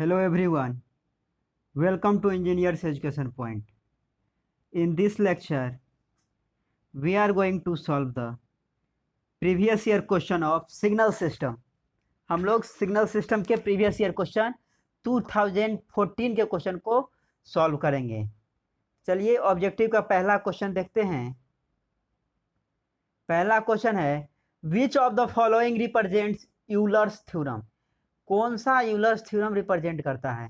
hello everyone welcome to engineers education point in this lecture we are going to solve the previous year question of signal system हम लोग signal system के previous year question 2014 के question को solve करेंगे चलिए objective का पहला question देखते हैं पहला क्वेश्चन है which of the following represents Euler's theorem कौन सा यूलर्स थ्योरम रिप्रेजेंट करता है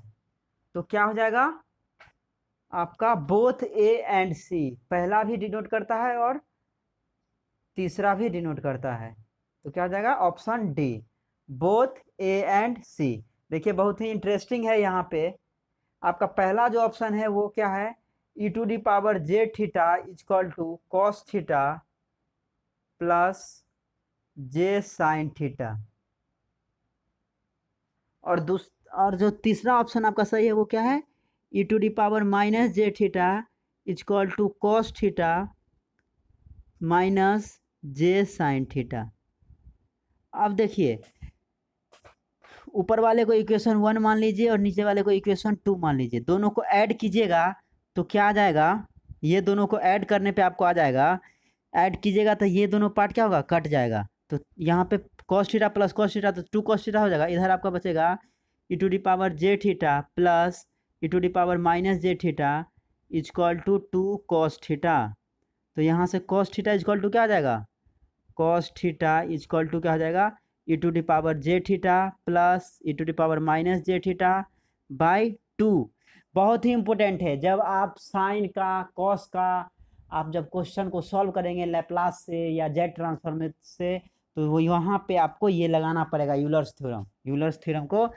तो क्या हो जाएगा आपका बोथ ए एंड सी पहला भी डिनोट करता है और तीसरा भी डिनोट करता है तो क्या हो जाएगा option D both A and C देखिए बहुत ही इंटरेस्टिंग है यहाँ पे आपका पहला जो ऑप्शन है वो क्या है ई to the power j theta is equal to cos theta plus j sine theta और दूस और जो तीसरा ऑप्शन आपका सही है वो क्या है ई to the power minus j theta equal to cos theta minus j sine theta अब देखिए ऊपर वाले को इक्वेशन वन मान लीजिए और नीचे वाले को इक्वेशन टू मान लीजिए दोनों को ऐड कीजिएगा तो क्या आ जाएगा ये दोनों को ऐड करने पे आपको आ जाएगा ऐड कीजिएगा तो ये दोनों पार्ट क्या होगा कट जाएगा तो यहाँ पे cos theta plus cos theta तो टू कॉस थीटा हो जाएगा इधर आपका बचेगा E to the power j theta plus E to the power minus j theta is equal to two cos theta तो यहाँ से कॉस थीटा इजक्ल टू क्या आ जाएगा कॉस थीटा इजक्वल टू क्या हो जाएगा ई to the power j theta plus E to the power minus j theta by two बहुत ही इम्पोर्टेंट है जब आप साइन का कॉस का आप जब क्वेश्चन को सॉल्व करेंगे लेप्लास से या जेड ट्रांसफॉर्मेशन से तो वो यहाँ पे आपको ये लगाना पड़ेगा यूलर्स थ्योरम यूलर्स थ्योरम को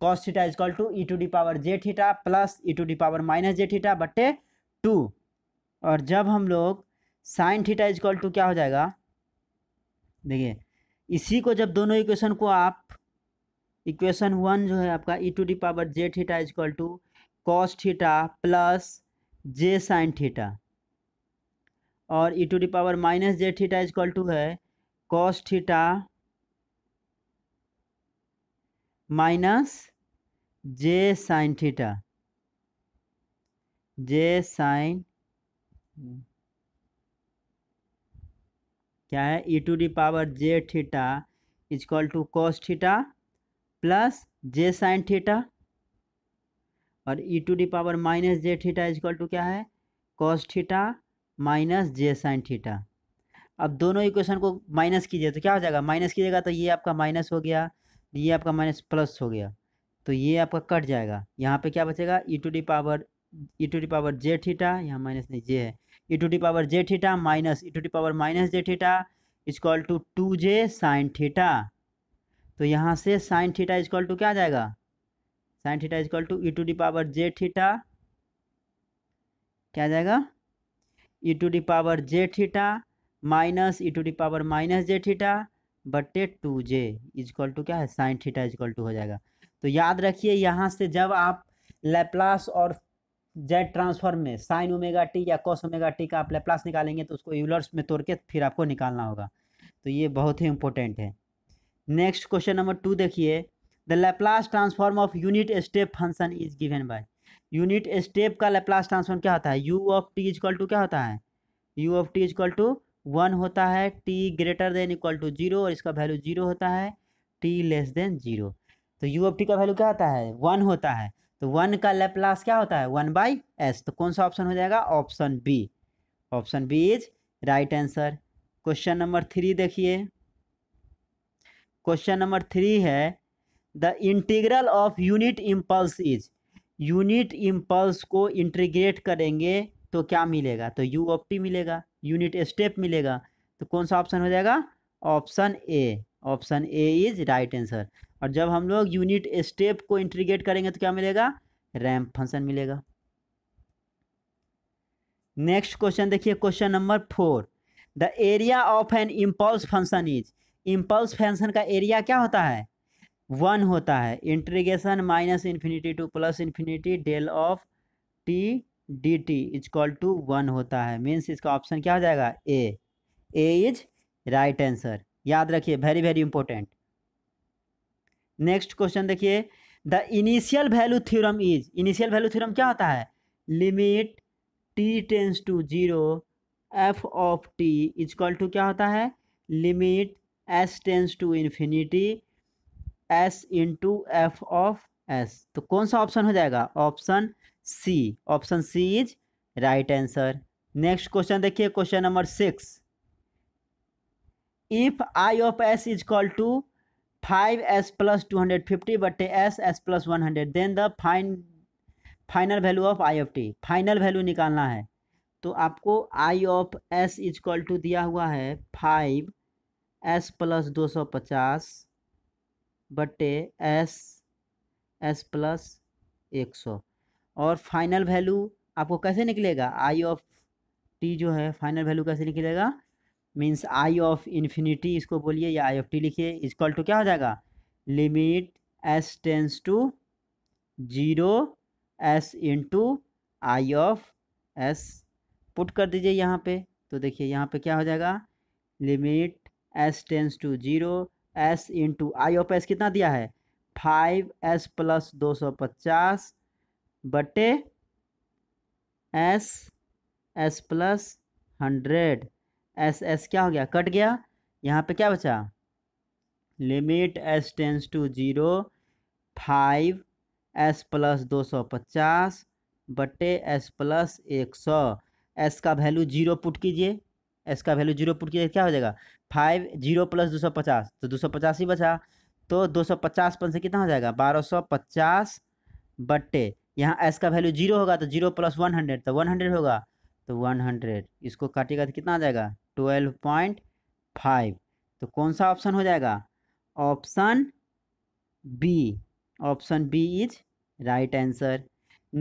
cos theta is equal to E to the power j theta plus E to the power minus j theta बटे टू और जब हम लोग साइन थीटा इजकल टू क्या हो जाएगा देखिए इसी को जब दोनों इक्वेशन को आप इक्वेशन वन जो है आपका E to the power j theta is equal to cos theta plus j sine theta और E to the power minus j theta is equal to है cos theta minus j sin theta j sin क्या है ई to the power j theta is equal to cos theta plus j sine theta और e to the power minus j theta is equal to क्या है cos theta minus j sine theta अब दोनों equation को minus कीजिए तो क्या हो जाएगा माइनस कीजिएगा तो ये आपका माइनस हो गया ये आपका माइनस प्लस हो गया तो ये आपका कट जाएगा यहाँ पे क्या बचेगा E to the power E to the power j theta यहाँ माइनस नहीं जे है ई to the power j theta minus E to the power minus j theta is equal to two j sine theta तो यहाँ से sign theta is equal to क्या आ जाएगा sine theta is equal to E to the power j theta क्या आ जाएगा ई to the power j theta minus E to the power minus j theta बटे टू जे इजक्वल टू क्या है sine theta equal to हो जाएगा तो याद रखिए यहाँ से जब आप लेप्लास और जेड ट्रांसफॉर्म में साइन ओमेगा टी या कॉस ओमेगा टी का आप लेप्लास निकालेंगे तो उसको यूलर्स में तोड़ के फिर आपको निकालना होगा तो ये बहुत ही इंपॉर्टेंट है नेक्स्ट क्वेश्चन नंबर टू देखिए the Laplace transform of unit step function is given by unit step का लेप्लास ट्रांसफॉर्म क्या होता है U of T is equal to क्या होता है U of T is equal to one होता है T greater than equal to zero और इसका वैल्यू जीरो होता है टी लेस देन जीरो तो यू ऑफ टी का वैल्यू क्या होता है वन होता है तो वन का लेप्लास क्या होता है वन बाई एस तो कौन सा ऑप्शन हो जाएगा option B option B is right answer question number three देखिए क्वेश्चन नंबर थ्री है the integral of unit impulse is unit impulse को इंटीग्रेट करेंगे तो क्या मिलेगा तो यू ऑफ टी मिलेगा यूनिट स्टेप मिलेगा तो कौन सा ऑप्शन हो जाएगा option A option A is right answer और जब हम लोग यूनिट स्टेप को इंट्रीगेट करेंगे तो क्या मिलेगा रैम्प फंक्शन मिलेगा नेक्स्ट क्वेश्चन देखिए question number four the area of an impulse function is impulse function का एरिया क्या होता है वन होता है integration minus infinity to plus infinity del of T D T equal to one होता है मीन्स इसका ऑप्शन क्या हो जाएगा A A is right answer याद रखिए very very important next question देखिए the initial value theorem is initial value theorem क्या होता है limit T tends to zero F of T equal to क्या होता है limit S tends to infinity S into F of S तो कौन सा ऑप्शन हो जाएगा option C option C is right answer next question देखिए question number six if I of S is equal to five S plus two hundred fifty बटे S S plus one hundred then the fine final value of I of T final value निकालना है तो आपको I of S is equal to दिया हुआ है five S plus दो सौ पचास बटे एस एस प्लस एक सौ और फाइनल वैल्यू आपको कैसे निकलेगा आई ऑफ टी जो है फाइनल वैल्यू कैसे निकलेगा मीन्स आई ऑफ इन्फिनिटी इसको बोलिए या आई ऑफ टी लिखिए कॉल टू क्या हो जाएगा limit S tends to zero S into I of S put कर दीजिए यहाँ पे तो देखिए यहाँ पे क्या हो जाएगा limit S tends to zero S into I of S कितना दिया है फाइव एस प्लस दो सौ पचास बटे S S plus hundred S S क्या हो गया कट गया यहाँ पे क्या बचा limit S tends to zero five S plus दो सौ पचास बटे एस प्लस एक सौ एस का वैल्यू जीरो पुट कीजिए एस का वैल्यू जीरो पुट कीजिए तो क्या हो जाएगा फाइव जीरो प्लस दो सौ पचास तो दो सौ पचास ही बचा तो दो सौ पचास पन से कितना हो जाएगा बारह सौ पचास बटे यहाँ एस का वैल्यू जीरो होगा तो जीरो प्लस वन हंड्रेड तो वन हंड्रेड होगा तो वन हंड्रेड इसको काटेगा तो कितना आ जाएगा ट्वेल्व पॉइंट फाइव तो कौन सा ऑप्शन हो जाएगा option B option B is right answer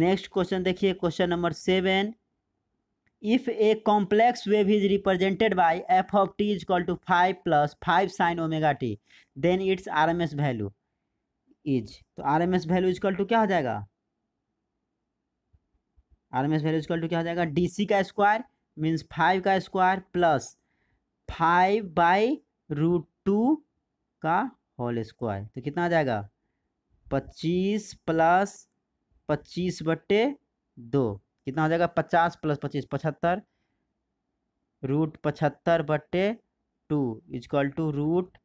next question देखिए question number seven if a complex wave is represented by F of T is equal to five plus five sine omega T then its R M S value is तो RMS value is equal to क्या हो जाएगा R M S value equal to क्या हो जाएगा D C का square means five का square plus five by root two का होल स्क्वायर तो कितना आ जाएगा पच्चीस प्लस पच्चीस बटे दो कितना हो जाएगा पचास प्लस पच्चीस पचहत्तर रूट पचहत्तर बटे two equal to root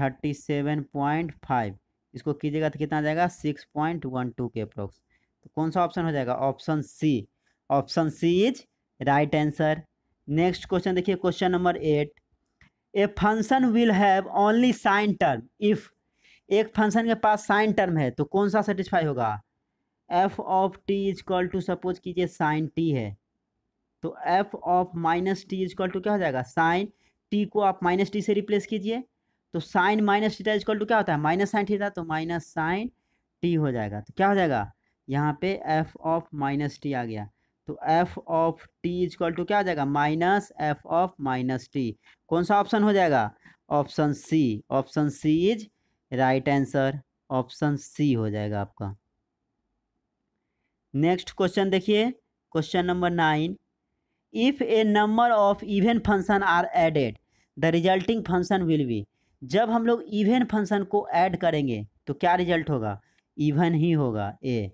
thirty seven point five इसको कीजिएगा तो कितना आ जाएगा सिक्स पॉइंट वन टू के अप्रोक्स तो कौन सा ऑप्शन हो जाएगा option C option C is right answer next question देखिए question number eight a function will have only sine term if एक फंक्शन के पास साइन टर्म है तो कौन सा सेटिस्फाई होगा F of T is equal to suppose कीजिए साइन टी है तो F of minus T is equal to क्या हो जाएगा साइन टी को आप माइनस टी से रिप्लेस कीजिए तो sine minus theta is equal to क्या होता है माइनस साइन थीटा तो माइनस साइन टी हो जाएगा तो क्या हो जाएगा यहाँ पे एफ ऑफ माइनस टी आ गया तो F of T is equal to क्या आ जाएगा minus F of minus T कौन सा ऑप्शन हो जाएगा option C option C is right answer option C हो जाएगा आपका नेक्स्ट क्वेश्चन देखिए question number nine if a number of even function are added the resulting function will be जब हम लोग इवेंट फंक्शन को ऐड करेंगे तो क्या रिजल्ट होगा इवन ही होगा ए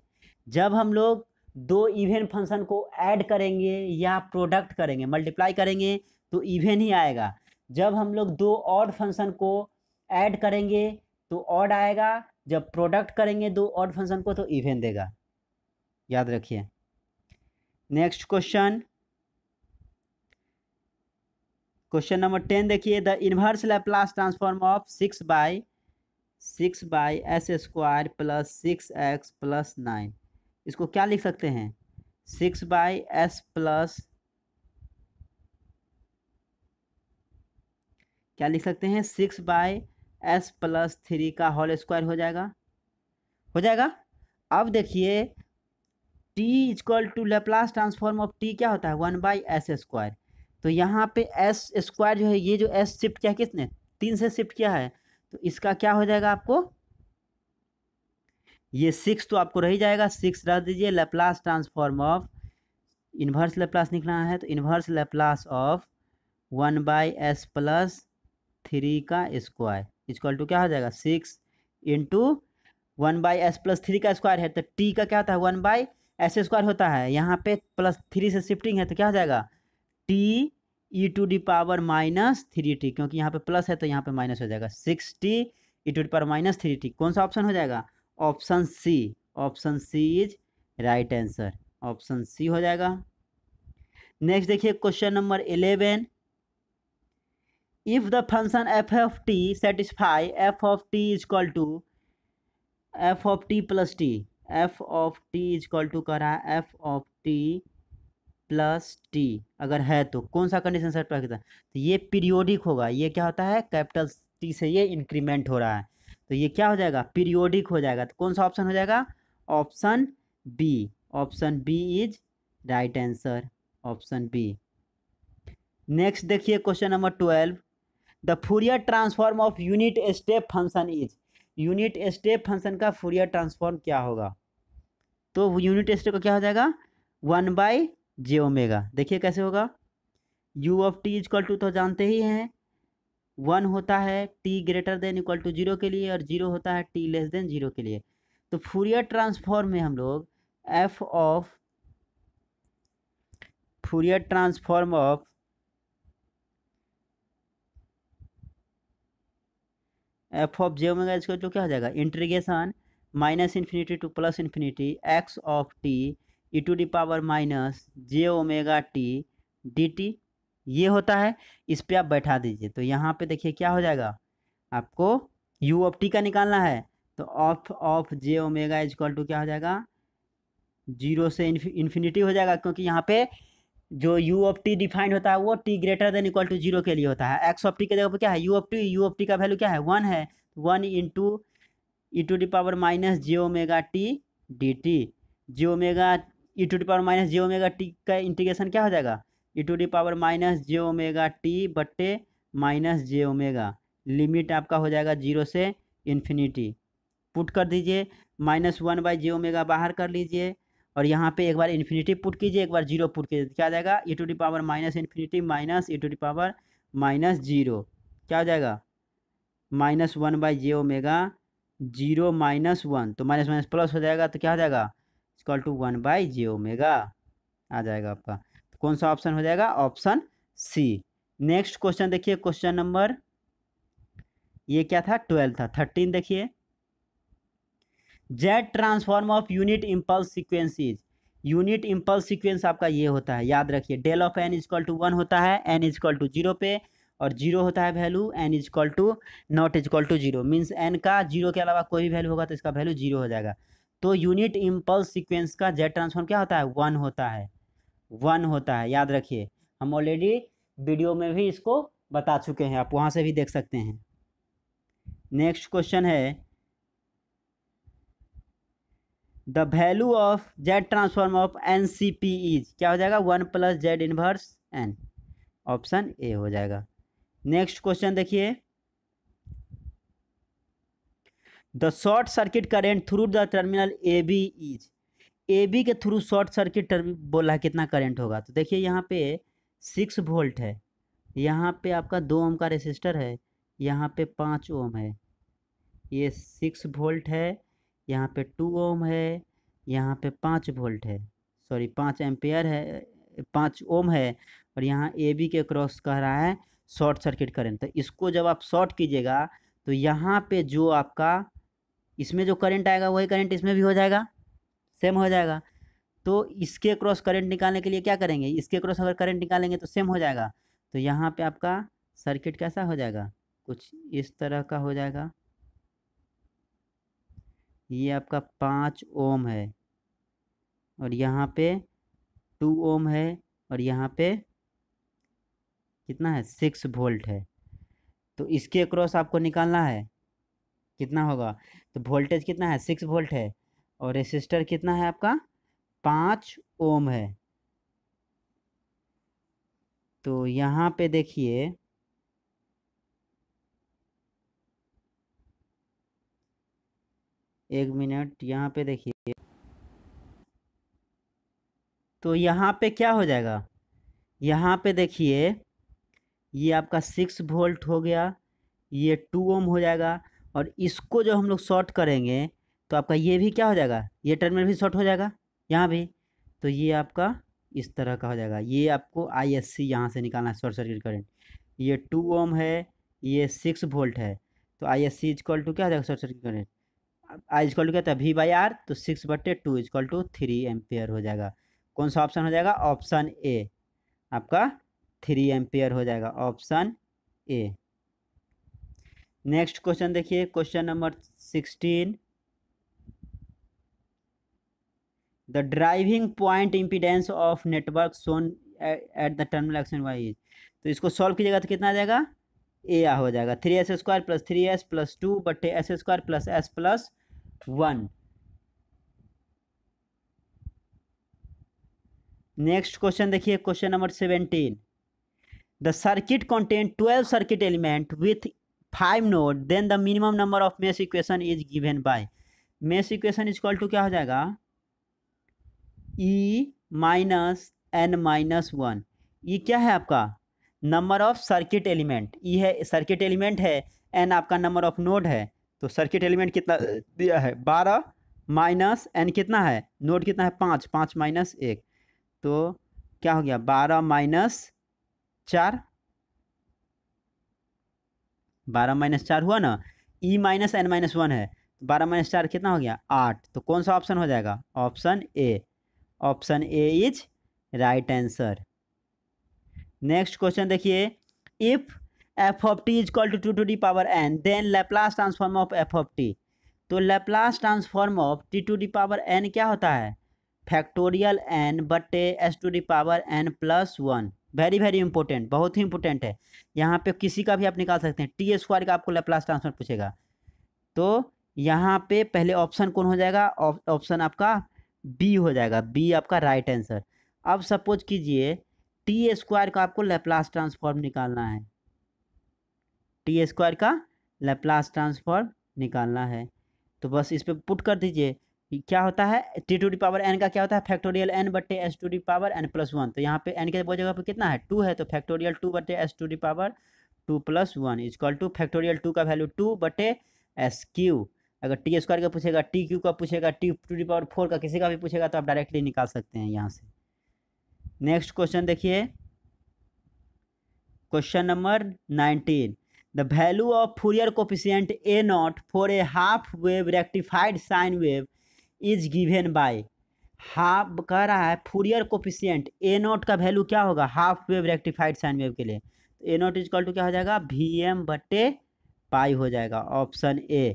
जब हम लोग दो इवेंट फंक्शन को ऐड करेंगे या प्रोडक्ट करेंगे मल्टीप्लाई करेंगे तो इवेंट ही आएगा जब हम लोग दो ऑड फंक्शन को ऐड करेंगे तो ऑड आएगा जब प्रोडक्ट करेंगे दो ऑड फंक्शन को तो इवेंट देगा याद रखिए next question question number ten देखिए the inverse Laplace transform of six by six by S square plus six x plus nine इसको क्या लिख सकते हैं सिक्स बाई एस प्लस क्या लिख सकते हैं six by S plus three का होल स्क्वायर हो जाएगा हो जाएगा अब देखिए T is equal to Laplace transform of T क्या होता है वन बाई एस स्क्वायर तो यहाँ पे एस स्क्वायर जो है ये जो एस शिफ्ट किया किसने तीन से शिफ्ट किया है तो इसका क्या हो जाएगा आपको ये सिक्स तो आपको रही जाएगा सिक्स रख दीजिए Laplace transform of inverse Laplace निकलना है तो inverse Laplace of one by S plus three का स्क्वायर इक्वल टू क्या हो जाएगा six into one by S plus three का स्क्वायर है तो टी का क्या होता है वन बाई एस स्क्वायर होता है यहाँ पे प्लस थ्री से शिफ्टिंग है तो क्या हो जाएगा T e to the power minus three T क्योंकि यहाँ पे प्लस है तो यहाँ पे माइनस हो जाएगा six T e to the power minus three T कौन सा ऑप्शन हो जाएगा option C option C is right answer option C हो जाएगा नेक्स्ट देखिए question number eleven if the function F of T satisfy F of T is equal to F of T plus T F of T is equal to कह रहा है F of T plus T अगर है तो कौन सा condition set करता है तो ये पीरियोडिक होगा ये क्या होता है कैपिटल टी से ये इंक्रीमेंट हो रहा है तो ये क्या हो जाएगा पीरियोडिक हो जाएगा तो कौन सा ऑप्शन हो जाएगा option B option B is right answer option B next देखिए question number twelve the Fourier transform of unit step function is unit step function का फूरियर ट्रांसफॉर्म क्या होगा तो यूनिट स्टेप का क्या हो जाएगा वन बाई जे ओमेगा देखिए कैसे होगा U of T is equal to तो जानते ही हैं वन होता है T greater than equal to zero के लिए और जीरो होता है टी लेस देन जीरो के लिए तो फूरियर ट्रांसफॉर्म में हम लोग F of Fourier transform of F of J omega इसको जो क्या हो जाएगा integration minus infinity to plus infinity X of T e to the power minus J omega T D T ये होता है इस पर आप बैठा दीजिए तो यहाँ पे देखिए क्या हो जाएगा आपको यू ऑफ टी का निकालना है तो of of J omega is equal to क्या हो जाएगा जीरो से इन्फिनिटी हो जाएगा क्योंकि यहाँ पे जो यू ऑफ टी डिफाइंड होता है वो T greater than equal to zero के लिए होता है एक्स ऑफ टी के जगह पर क्या है U of T U of T का वैल्यू क्या है वन है one into E to the power minus J omega T D T J omega e to the power minus J omega T का integration क्या हो जाएगा ई to the power minus J omega T बट्टे minus J omega limit आपका हो जाएगा zero से infinity put कर दीजिए minus one by J omega बाहर कर लीजिए और यहाँ पे एक बार इन्फिनिटी पुट कीजिए एक बार जीरो पुट कीजिए क्या आ जाएगा ई to the power minus infinity minus E to the power minus zero क्या हो जाएगा minus one by J omega zero minus one तो माइनस माइनस प्लस हो जाएगा तो क्या हो जाएगा equal to one by J omega आ जाएगा आपका कौन सा ऑप्शन हो जाएगा ऑप्शन सी नेक्स्ट क्वेश्चन देखिए क्वेश्चन नंबर ये क्या था ट्वेल्व था थर्टीन देखिए Z transform of unit impulse sequences unit impulse sequence आपका ये होता है याद रखिए del of N is to one होता है एन इज टू जीरो पे और जीरो होता है value N is equal to not is equal to zero means N का जीरो के अलावा कोई भी वैल्यू होगा तो इसका वैल्यू जीरो हो जाएगा तो यूनिट इम्पल्स सीक्वेंस का जेड ट्रांसफॉर्म क्या होता है वन होता है वन होता है याद रखिए हम ऑलरेडी वीडियो में भी इसको बता चुके हैं आप वहाँ से भी देख सकते हैं नेक्स्ट क्वेश्चन है the value of Z transform of N C P is क्या हो जाएगा one plus Z inverse N option A हो जाएगा नेक्स्ट क्वेश्चन देखिए the short circuit current through the terminal A B is A B के through short circuit term बोला कितना current होगा तो देखिए यहाँ पे सिक्स वोल्ट है यहाँ पे आपका दो ओम का रेसिस्टर है यहाँ पे पाँच ओम है ये सिक्स वोल्ट है यहाँ पे टू ओम है यहाँ पे पाँच वोल्ट है सॉरी पाँच एम्पेयर है पाँच ओम है और यहाँ ए बी के क्रॉस कह रहा है शॉर्ट सर्किट करंट तो इसको जब आप शॉर्ट कीजिएगा तो यहाँ पे जो आपका इसमें जो करंट आएगा वही करंट इसमें भी हो जाएगा सेम हो जाएगा तो इसके क्रॉस करंट निकालने के लिए क्या करेंगे इसके क्रॉस अगर करंट निकालेंगे तो सेम हो जाएगा तो यहाँ पे आपका सर्किट कैसा हो जाएगा कुछ इस तरह का हो जाएगा ये आपका पाँच ओम है और यहाँ पे टू ओम है और यहाँ पे कितना है सिक्स वोल्ट है तो इसके क्रॉस आपको निकालना है कितना होगा तो वोल्टेज कितना है सिक्स वोल्ट है और रेसिस्टर कितना है आपका पाँच ओम है तो यहाँ पे देखिए एक मिनट यहाँ पे देखिए तो यहाँ पे क्या हो जाएगा यहाँ पे देखिए ये आपका सिक्स वोल्ट हो गया ये टू ओम हो जाएगा और इसको जो हम लोग शॉर्ट करेंगे तो आपका ये भी क्या हो जाएगा ये टर्मिनल भी शॉर्ट हो जाएगा यहाँ भी तो ये आपका इस तरह का हो जाएगा ये आपको आई एस सी यहाँ से निकालना है शॉर्ट सर्किट करंट ये टू ओम है ये सिक्स वोल्ट है तो आई एस सी इजकॉल टू क्या हो जाएगा short circuit current I is equal to क्या था वी बाई आर तो सिक्स बटे two is equal to three ampere हो जाएगा कौन सा ऑप्शन हो जाएगा ऑप्शन ए आपका थ्री एम्पेयर हो जाएगा ऑप्शन ए नेक्स्ट क्वेश्चन देखिए question number sixteen driving point impedance of network shown at at the terminal action Y तो इसको सॉल्व कीजिएगा तो कितना आ जाएगा ए आ हो जाएगा three S square plus three S plus two बटे S square plus S plus one next question देखिए question number seventeen the circuit content twelve circuit element with five node then the minimum number of mesh equation is given by mesh equation is equal to क्या हो जाएगा E minus N minus one ये क्या है आपका number of circuit element E है circuit element है N आपका नंबर ऑफ नोड है तो सर्किट एलिमेंट कितना दिया है बारह माइनस एन कितना है नोड कितना है पाँच पाँच माइनस एक तो क्या हो गया बारह माइनस चार बारह माइनस चार हुआ ना E minus N minus one है बारह माइनस चार कितना हो गया आठ तो कौन सा ऑप्शन हो जाएगा option A option A is right answer next question देखिए if F of T is equal to to to the power N then Laplace transform of F of T तो Laplace transform of T to the power N क्या होता है factorial N बटे S to the power N plus one very very important बहुत ही important है यहाँ पे किसी का भी आप निकाल सकते हैं टी स्क्वायर का आपको लेप्लास ट्रांसफॉर्म पूछेगा तो यहाँ पे पहले ऑप्शन कौन हो जाएगा ऑप्शन आपका बी हो जाएगा बी आपका राइट आंसर अब सपोज कीजिए टी स्क्वायर का आपको लेप्लास ट्रांसफॉर्म निकालना है टी स्क्वायर का लेप्लास ट्रांसफॉर्म निकालना है तो बस इस पर पुट कर दीजिए क्या होता है T to the power N का क्या होता है फैक्टोरियल एन बटे S to the power N plus one तो यहाँ पे एन के जगह पर कितना है टू है तो फैक्टोरियल टू बटे S to the power two plus one is equal to factorial two का वैल्यू टू बटे एस क्यू अगर टी स्क्वायर का पूछेगा टी क्यू का पूछेगा T to the power four का किसी का भी पूछेगा तो आप डायरेक्टली निकाल सकते हैं यहाँ से नेक्स्ट क्वेश्चन देखिए question number nineteen the value of Fourier coefficient A naught for a half wave rectified sine wave is given by half कह रहा है फूरियर कोफिशियंट ए नॉट का वैल्यू क्या होगा half wave rectified sine wave के लिए ए not call to क्या हो जाएगा वी एम बटे पाई हो जाएगा ऑप्शन ए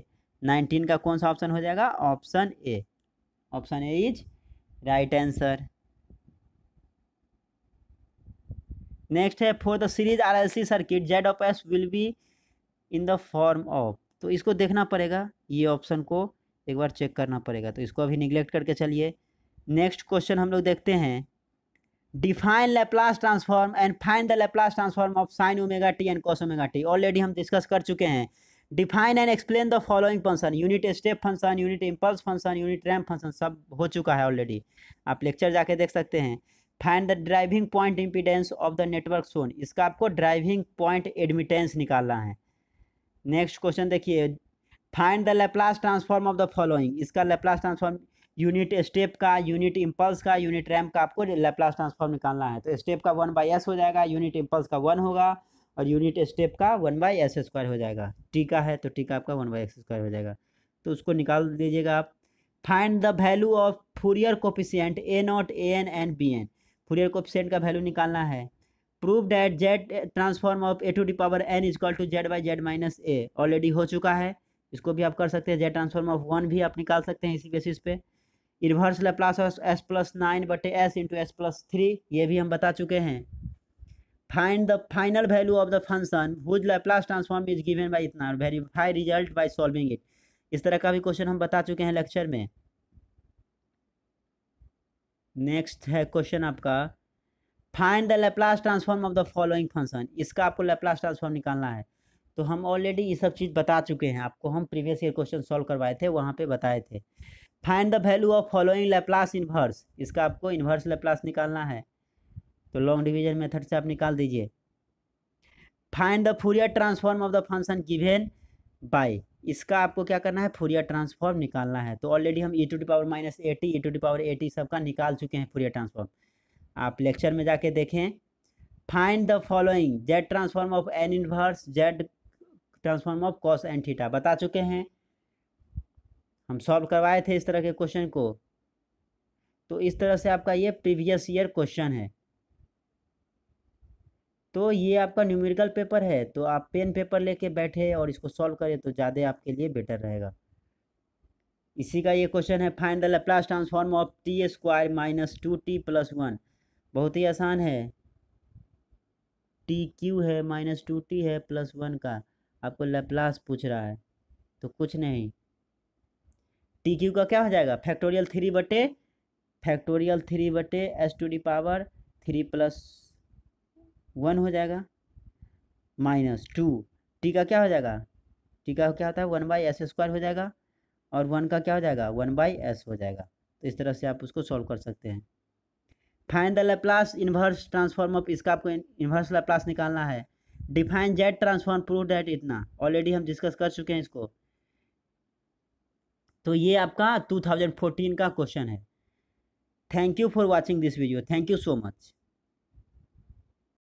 नाइनटीन का कौन सा ऑप्शन हो जाएगा option A option A is right answer next है for the series R L C circuit Z of S will be in the form of तो इसको देखना पड़ेगा ये ऑप्शन को एक बार चेक करना पड़ेगा तो इसको अभी निगलेक्ट करके चलिए नेक्स्ट क्वेश्चन हम लोग देखते हैं define Laplace transform and find the Laplace transform of sine omega T and cos omega T already हम डिस्कस कर चुके हैं define and explain the following function unit step function unit impulse function unit ramp function सब हो चुका है already आप lecture जाके देख सकते हैं find the driving point impedance of the network सोन इसका आपको ड्राइविंग पॉइंट एडमिटेंस निकालना है नेक्स्ट क्वेश्चन देखिए find the Laplace transform of the following इसका लेप्लास ट्रांसफॉर्म यूनिट स्टेप का यूनिट इम्पल्स का यूनिट रैम का आपको लेप्लास ट्रांसफॉर्म निकालना है तो स्टेप का वन बाई एस हो जाएगा यूनिट इम्पल्स का वन होगा और यूनिट स्टेप का वन बाई एस स्क्वायर हो जाएगा टीका है तो टीका आपका वन बाई एक्स स्क्वायर हो जाएगा तो उसको निकाल दीजिएगा आप find the value of Fourier coefficient a not a n and b n Fourier coefficient का वैल्यू निकालना है prove that z transform of a to the power n equal to z by z minus a already हो चुका है इसको भी आप कर सकते हैं जेड ट्रांसफॉर्म ऑफ वन भी आप निकाल सकते हैं इसी बेसिस पे inverse Laplace of s plus nine बटे s into s plus three ये भी हम बता चुके हैं find the final value of the function whose laplace transform is given by इतना verify result by solving it इस तरह का भी क्वेश्चन हम बता चुके हैं लेक्चर में नेक्स्ट है क्वेश्चन आपका find the Laplace transform of the following function इसका आपको लेप्लास ट्रांसफॉर्म निकालना है तो हम ऑलरेडी ये सब चीज़ बता चुके हैं आपको हम प्रीवियस ईयर क्वेश्चन सॉल्व करवाए थे वहाँ पे बताए थे find the value of following Laplace inverse इसका आपको इन्वर्स लेप्लास निकालना है तो लॉन्ग डिवीजन मेथड से आप निकाल दीजिए find the Fourier transform of the function given by इसका आपको क्या करना है फूरियर ट्रांसफॉर्म निकालना है तो ऑलरेडी हम e to the power minus at e to the power at सबका निकाल चुके हैं फूरियर ट्रांसफॉर्म आप लेक्चर में जाके देखें find the following z transform of n inverse z transform of cos n theta बता चुके हैं हम सॉल्व करवाए थे इस तरह के क्वेश्चन को तो इस तरह से आपका ये प्रीवियस ईयर क्वेश्चन है तो ये आपका न्यूमेरिकल पेपर है तो आप पेन पेपर लेके बैठे और इसको सॉल्व करें तो ज़्यादा आपके लिए बेटर रहेगा इसी का ये क्वेश्चन है find the Laplace transform of t square minus two t plus one बहुत ही आसान है टी क्यू है माइनस टू टी है प्लस वन का आपको लेप्लास पूछ रहा है तो कुछ नहीं टी क्यू का क्या हो जाएगा फैक्टोरियल थ्री बटे फैक्टोरियल थ्री बटे S to the power three plus one हो जाएगा माइनस टू टी का क्या हो जाएगा टी का क्या होता है वन बाई एस स्क्वायर हो जाएगा और वन का क्या हो जाएगा वन बाई एस हो जाएगा तो इस तरह से आप उसको सॉल्व कर सकते हैं find the Laplace inverse transform of इसका आपको इन्वर्स लेप्लास निकालना है define z transform prove that इतना ऑलरेडी हम डिस्कस कर चुके हैं इसको तो ये आपका फोर्टीन का क्वेश्चन है thank you for watching this video thank you so much